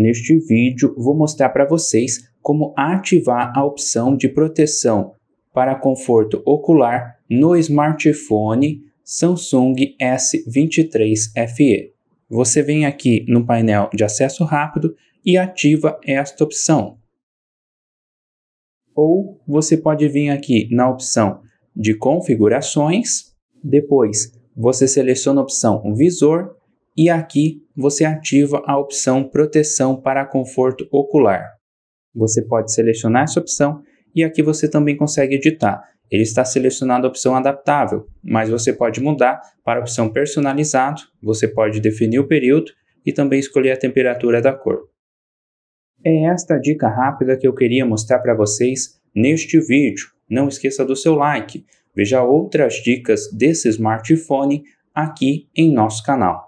Neste vídeo, vou mostrar para vocês como ativar a opção de proteção para conforto ocular no smartphone Samsung S23 FE. Você vem aqui no painel de acesso rápido e ativa esta opção. Ou você pode vir aqui na opção de configurações, depois você seleciona a opção visor e aqui você ativa a opção Proteção para Conforto Ocular. Você pode selecionar essa opção e aqui você também consegue editar. Ele está selecionado a opção adaptável, mas você pode mudar para a opção personalizado, você pode definir o período e também escolher a temperatura da cor. É esta dica rápida que eu queria mostrar para vocês neste vídeo. Não esqueça do seu like. Veja outras dicas desse smartphone aqui em nosso canal.